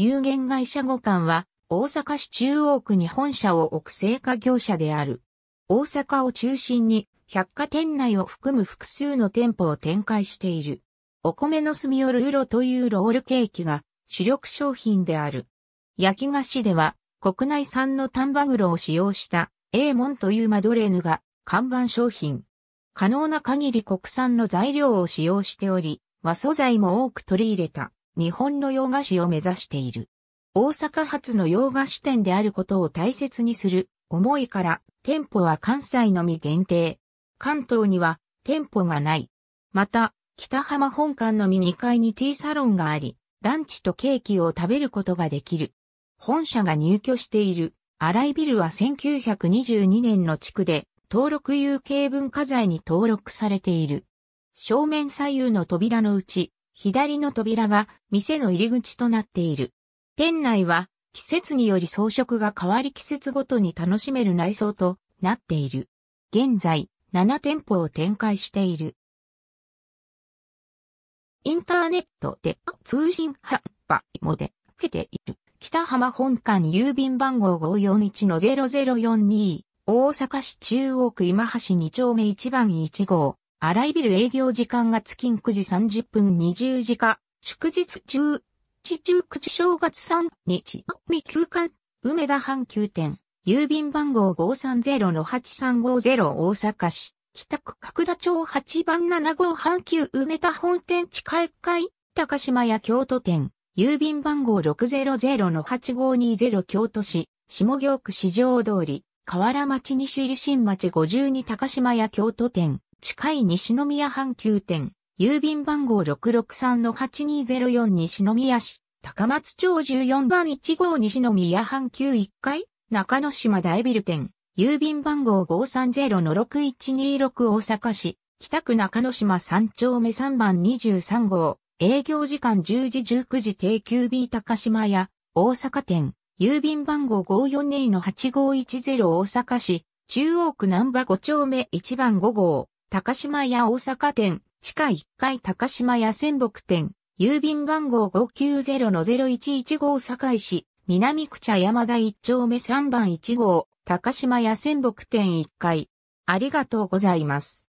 有限会社五感は、大阪市中央区に本社を置く製菓業者である。大阪を中心に、百貨店内を含む複数の店舗を展開している。お米の炭をルーロというロールケーキが主力商品である。焼き菓子では国内産の丹波黒を使用したエーモンというマドレーヌが看板商品。可能な限り国産の材料を使用しており、和素材も多く取り入れた。日本の洋菓子を目指している。大阪発の洋菓子店であることを大切にする思いから店舗は関西のみ限定。関東には店舗がない。また、北浜本館のみ2階にティーサロンがあり、ランチとケーキを食べることができる。本社が入居している新井ビルは1922年の地区で登録有形文化財に登録されている。正面左右の扉のうち左の扉が店の入り口となっている。店内は季節により装飾が変わり季節ごとに楽しめる内装となっている。現在7店舗を展開している。インターネットで通信販売もで受けている。北浜本館郵便番号541-0042大阪市中央区今橋2丁目1番1号あらゆる営業時間が月9時30分20時か、祝日中、地中9時正月3日未休館、梅田阪急店、郵便番号530-8350大阪市、北区角田町8番7号阪急梅田本店地下1階、高島屋京都店、郵便番号600-8520京都市、下京区市場通り、河原町西入新町52高島屋京都店、近い西宮阪急店、郵便番号663-8204西宮市、高松町14番1号西宮阪急1階、中野島大ビル店、郵便番号530-6126大阪市、北区中野島3丁目3番23号、営業時間10時19時定休日高島屋、大阪店、郵便番号542-8510大阪市、中央区南波5丁目1番5号、高島屋大阪店、地下1階高島屋仙北店、郵便番号590-0115号堺市、南区茶山田1丁目3番1号、高島屋仙北店1階。ありがとうございます。